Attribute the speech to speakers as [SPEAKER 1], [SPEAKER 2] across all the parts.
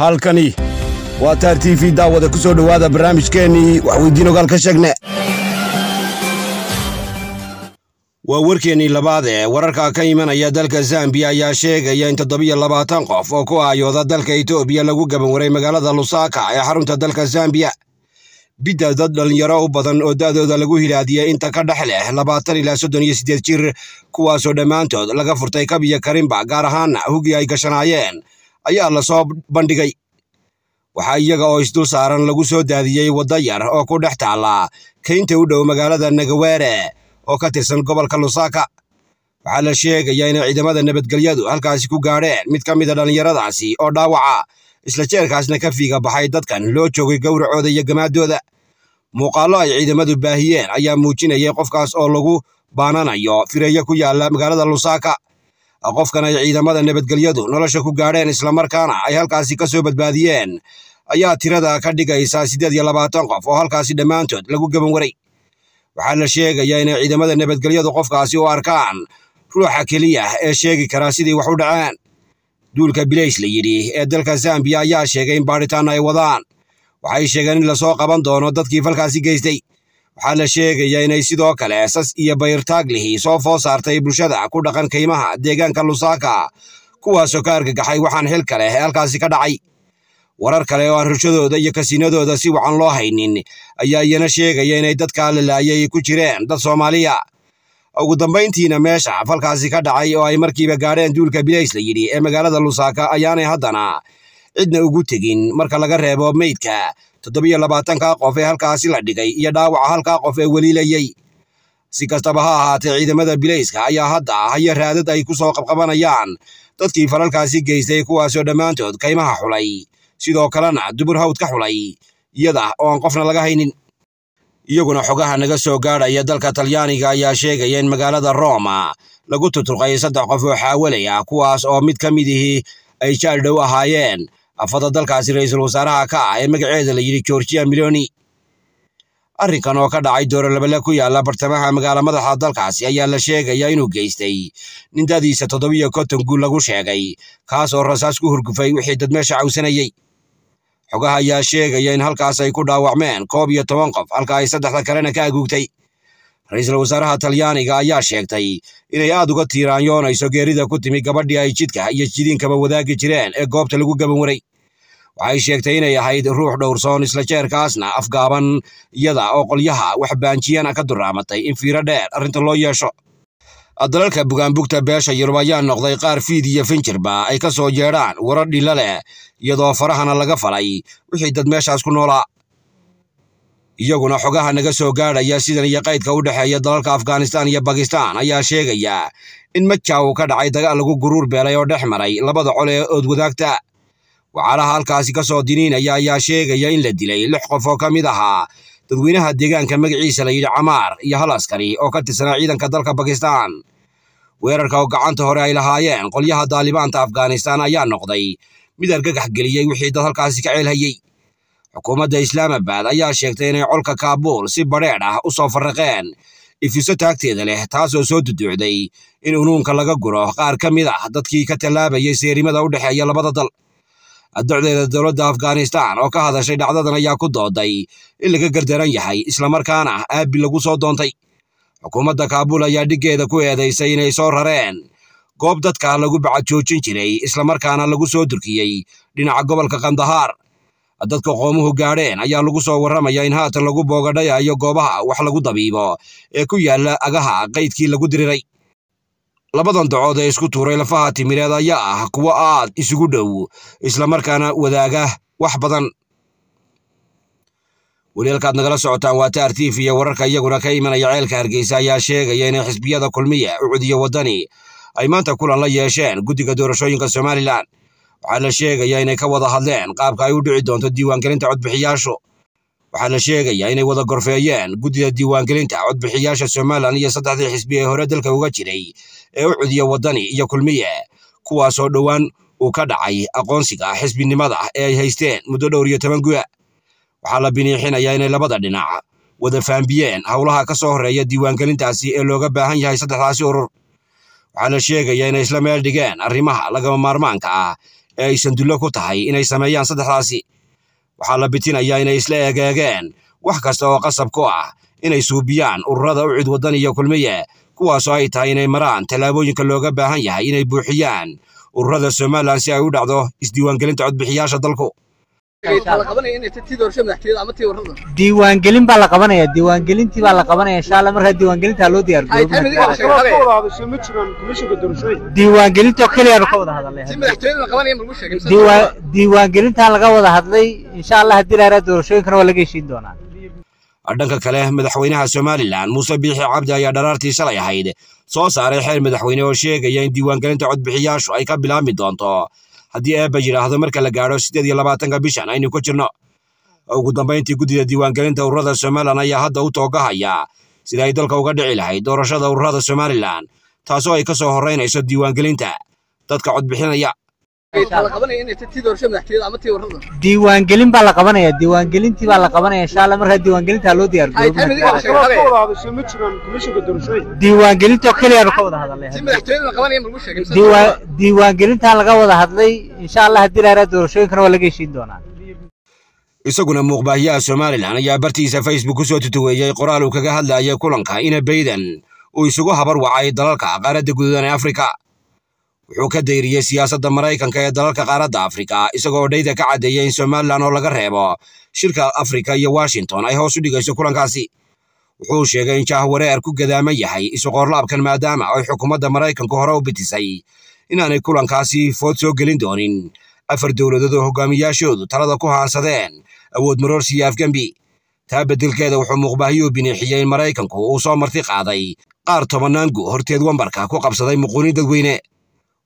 [SPEAKER 1] halkani waa taar t v daawada ku soo dhowaada barnaamijkeennii waxweydiin ogaal ka sheegne waa warkeennii labaad ee wararka ka imanaya dalka zambiya ayaa sheegaya in toddobiyo labaatan qof oo ku aayooda dalka etoobiya lagu gabanwaray magaalada lusaaka ee xarunta dalka zambiya bidda dad dhallinyaro u badan oo da'dooda lagu hilaadiyey inta ka dhex leh labaatan ilaa soddon iyo siddeed jir kuwaasoo dhammaantood laga furtay kab iyo karinba gaar ahaanna hugii ay gashanaayeen ayaa lasoo bandhigay waxaa iyaga oo isdul saaran lagu soo daadiyey wadda yar oo ku dhex taala kaynta u dhow magaalada nagaweere oo ka tirsan gobolka lusaaka waxaa la sheegayaa inay ciidamada nabadgelyadu halkaasi ku gaadheen mid ka mida ah dhallinyaradaasi oo dhaawaca isla jeerkaasna ka fiiga baxay dadkan loo joogay gowracooda iyo gamaadooda muuqaallo ay ciidamadu baahiyeen ayaa muujinayay qofkaas oo lagu baananayo fireeye ku yaalla magaalada lusaaka qofkan ay ciidamada nabadgelyadu nolosha ku gaadheen islamarkaana ay halkaasi ka soo badbaadiyeen ayaa tirada ka dhigaysaa siddeed iyo labaatan qof oo halkaasi dhammaantood lagu gabanwaray waxaa la sheegayaa inay ciidamada nabadgelyadu qofkaasi u arkaan ruuxa keliya ee sheegi karaa sidii wax u dhaceen duulka bilaysh la yidhi ee dalka zambiya ayaa sheegay in baadhitaan ay wadaan waxay sheegeen in lasoo qaban doono dadkii falkaasi geystay waxaa la sheegayaa inay sidoo kale sas iyo bayirtaaglihi soo foo saartay bulshada ku dhaqan kaymaha deegaanka lusaaka kuwaasoo ka argagaxay waxaan xil ka leh halkaasi ka dhacay warar kale oo aan rurshadooda iyo kasiinadooda si wacan loo haynin ayaa iyana sheegaya inay dadkaa lalaayay ku jireen dad soomaaliya ugu dambayntiina meesha falkaasi ka dhacay oo ay markiiba gaadheen duulka bilays la yidhi ee magaalada lusaaka ayaanay haddana cidna ugu tegin marka laga reebo meydka toddobiyo labaatanka qof ee halkaasi la dhigay iyo dhaawaca halkaa qof ee weliilayey si kastaba ha ahaatee ciidamada bilayska ayaa hadda ah haya raadad ay ku soo qabqabanayaan dadkii falalkaasi geystay kuwaasoo dhammaantood kaymaha xulay sidoo kalena dubur hawd ka xulay iyada ooan qofna laga haynin iyaguna xogaha naga soo gaadhaya dalka talyaaniga ayaa sheegaya in magaalada rooma lagu tuturqay saddex qof oo xaawalay ah kuwaas oo mid ka mid ihii ay jaal dhow ahaayeen afada dalkaasi ra-iisul wasaaraha ka ah ee magaceeda la yidhi gorgiya miloni arrinkan oo ka dhacay doorolabale ku yaalla bartamaha magaala madaxa dalkaasi ayaa la sheegaya inuu geystay nin dadiisa toddobiyo konton guul lagu sheegay kaas oo rasaas ku hurgufay wixii dad meesha cawsanayey xogaha ayaa sheegaya in halkaas ay ku dhaawacmeen koob iyo toban qof halka ay saddexda kalena ka aguugtay ra-iisul wasaaraha talyaaniga ayaa sheegtay inay aad uga tiiraanyoonayso geerida ku timi gabadhii ay jidka iyo jidiinkaba wadaagi jireen ee goobta lagu gabanwaray waxay sheegtay inay ahayd ruux dhowrsoon isla jeerkaasna afgaaban iyada oo qolyaha waxbaanjiyana ka duraamatay in fiiro dheer arrinta loo yeesho dalalka bugaanbugta beesha yurub ayaa noqday qaar fiid iyo finjirba ay ka soo yeedhaan warar dhila leh iyadoo farahana laga falay wixii dad meeshaas ku noolaa iyaguna xogaha naga soo gaadhaya sidan iyo qaydka u dhexeeya dalalka afghanistan iyo bakistan ayaa sheegaya in majaw ka dhacay dagaal lagu guruur beelay oo dhex maray labada col ee ood wadaagta waxaana halkaasi ka soo dinaynaya ayaa sheegaya in la dilay lix qof oo ka mid ahaa dadweynaha deegaanka magaciisa la yidhi camaar iyo hal askari oo ka tirsanaa ciidanka dalka bakistan weerarka oo gacanta hore ay lahaayeen qolyaha daalibaanta afghanistan ayaa noqday mid argagax geliyey wixii dad halkaasi ka ceelhayey xukuumadda islaamabad ayaa sheegtay inay colka kaabuul si badheedh ah u soo farraqeen ifiso taagteeda leh taasoo soo duduucday in unuunka laga guro qaar ka mid ah dadkii ka tallaabayay seerimada u labada dal adocdeeda dowladda afghanistan oo ka hadashay dhacdadan ayaa ku dooday in laga gardaran yahay islamarkaana aabi lagu soo doontay xukuumadda kaabuul ayaa dhiggeeda ku eedaysay inay soo rareen goob dadka lagu bacajoojin jiray islamarkaana lagu soo durkiyey dhinaca gobolka kandahaar dadka qoomuhu gaadheen ayaa lagu soo warramaya in haatan lagu boogadhayayo goobaha wax lagu dabiibo ee ku yaalla agaha qaydkii lagu diriray labadan dacood ee isku tuuray lafaha timireed ayaa ah kuwo aad isugu dhow islamarkaana wadaaga wax badan weli halkaad nagala socotaan waa taar tiif iyo wararka iyaguna ka imanaya ceelka hargeysa ayaa sheegaya inay xisbiyada kulmiya ucud iyo waddani ay maanta kulan la yeesheen guddiga doorashooyinka somalilan waxaa la sheegaya inay ka wada hadleen qaabka ay u dhici doonto diiwaangelinta codbixiyaashu waxaa la sheegayaa inay wada gorfeeyeen guddida diiwaangelinta codbixiyaasha somalilan iyo saddexdii xisbi ee hore dalka uga jiray ee u cudiya waddani iyo kulmiye kuwaasoo dhowaan uu ka dhacay aqoonsiga xisbinimada ee ay haysteen muddo dhowr iyo toban guda waxaa la biniixinayaa inay labada dhinac wada faambiyeen howlaha ka soo horreeya diiwaangelintaasi ee looga baahan yahay saddexdaasi urur waxaa la sheegayaa inay isla meel dhigeen arrimaha lagama maarmaanka ah ee ay sandullo ku tahay inay sameeyaan saddexdaasi waxaa la bitinayaa inay isla egeegeen wax kasta oo qasab ku ah inay suubiyaan ururada u cid waddan iyo kulmiye kuwaasoo ay tahay inay maraan tallaabooyinka looga baahan yahay inay buuxiyaan ururada somalilan si ay u dhacdo isdiiwaangelinta codbixiyaasha dalku diiwaangelin baa la qabanaya diiwaangelintii baa la qabanaya shaala markaa diiwaangelintaa loo diyaargaroobidiiwaangelintoo keliyaan ka wada hadalndiiwaangelintaa laga wada hadlay insha allah haddii laraa doorashooyinkana waa laga heshiin doonaa dhanka kale madaxweynaha somalilan muuse biixi cabdi ayaa dharaartii shalay ahayd soo saaray xeer madaxweyne oo sheegaya in diiwaangelinta codbixiyaashu ay ka bilaabmi doonto haddii eeba yidhaahdo marka la gaadho sideed iyo labaatanka bishan aynu ku jirno ugu dambayntii guddida diiwaangelinta ururada somalilan ayaa hadda u toogahaya sida ay dalka uga dhici lahayd doorashada ururada somalilan taasoo ay ka soo horraynayso diiwaangelinta dadka codbixinaya diiwaangelin baa la qabanaya diiwaangelintii baa la qabanaya inshaalla markaa diiwaangelintaa loo diyaargaroobiwaangelintoo keliyaan ka wada hadalay diiwaangelintaa laga wada hadlay insha allah haddii laaraa doorashooyinkana waa laga heshiin doonaa isaguna muuqbaahiyaha somalilan ayaa bartiisa facebook ku soo tutuweeyey qoraal uu kaga hadlayay kulanka ina bayden uu isugu habar wacay dalalka qaaradda guduudan ee afrika wuxuu ka dayriyey siyaasadda maraykanka ee dalalka qaaradda afrika isagoo dhayda ka caddeeya in somalilan oo laga reebo shirka afrika iyo washington ay hoos u dhigayso kulankaasi wuxuu sheegay in jahwareer ku gadaama yahay isuqoorlaabkan maadaama ay xukuumadda maraykanku hore u bitisay inaanay kulankaasi food soo gelin doonin afar dowladood oo hogaamiyaashoodu talada ku haansadeen awood maroorsi iyo afgembi taa beddelkeeda wuxuu muuqbaahiyuu biniixiyey in maraykanku uu soo marti qaaday qaar tobannaan horteed wambarka ku qabsaday muquunin dadweyne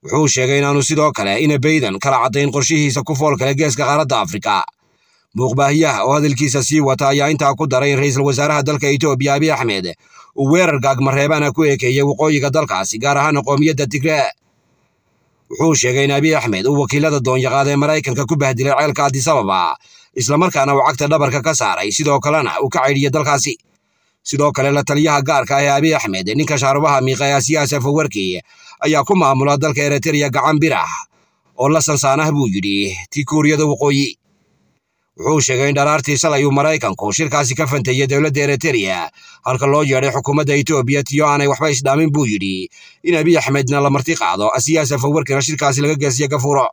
[SPEAKER 1] wuxuu sheegay inaanu sidoo kale ina bayden kala caddayn qorshihiisa ku foolkale geeska qaaradda afrika muuqbaahiyaha oo hadalkiisa sii wata ayaa intaa ku daray in ra ra'iisul wasaaraha dalka etoobiya abiy axmed uu weerar gaagmareebana ku eekeeyey waqooyiga dalkaasi gaar ahaan qoomiyadda tigree wuxuu sheegay in abiy axmed uu wakiilada doonyaqaad ee maraykanka ku bahdilay ceelka addisababa islamarkaana uu cagta dhabarka ka saaray sidoo kalena uu ka caydhiyey dalkaasi sidoo kale la taliyaha gaarka ah ee abiy axmed ninka shaarubaha miiqa ee asiyaas afawarki ayaa ku maamula dalka eritreya gacan bir ah oo la sansaanah buu yidhi kuuriyada waqooyi wuxuu sheegay in dharaartii shalay uu maraykanku shirkaasi ka fanteeyey dowladda eritreya halka loo yeedhay xukuumadda etoobiya tiyo aanay waxba isdhaamin buu yidhi in abiy axmedna la marti qaado asiyaasa fawarkina shirkaasi laga geesiya gafuuro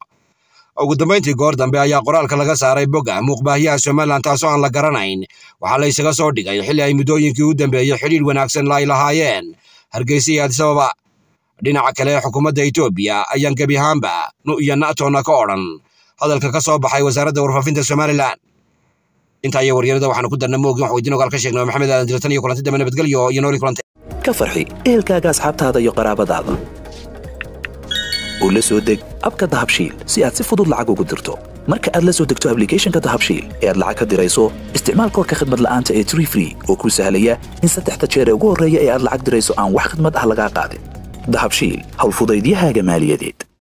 [SPEAKER 1] ugu dambayntii goor dambe ayaa qoraalka laga saaray boga muuqbaahyaha somalilan taasoo aan la garanayn waxaa la ysaga soo dhigay xilli ay muddooyinkii u dambeeyey xidhiir wanaagsan la ay lahaayeen hargeysa iyo addisababa dhinaca kale xukuumadda etoobiya ayaan gebi ahaanba nu iyo natona ka odhan hadalka ka soo baxay wasaaradda warfaafinta somalilan intaa iyo waryarada waxaanu ku darna moogin wax weydiin ka sheegnaa maxamed aadan dilatan iyo kulanti dambe nabadgelyo iyo nooli kulanta ka farxi ehelkaaga asxaabtaada iyo qaraabadaada oo la soo deg abka dahabshiil si aad si fudud lacag ugu dirto marka aad la soo degto ablicathonka dahabshiil ee aad lacag ka dirayso isticmaal koorka khadmad la'aanta ee tree oo kuu sahlaya in saddexda jeer ee ugu horreeya ee aad lacag dirayso aan wax khidmad ah lagaa qaadin دحبشيل هاو فضيديها جمال يديد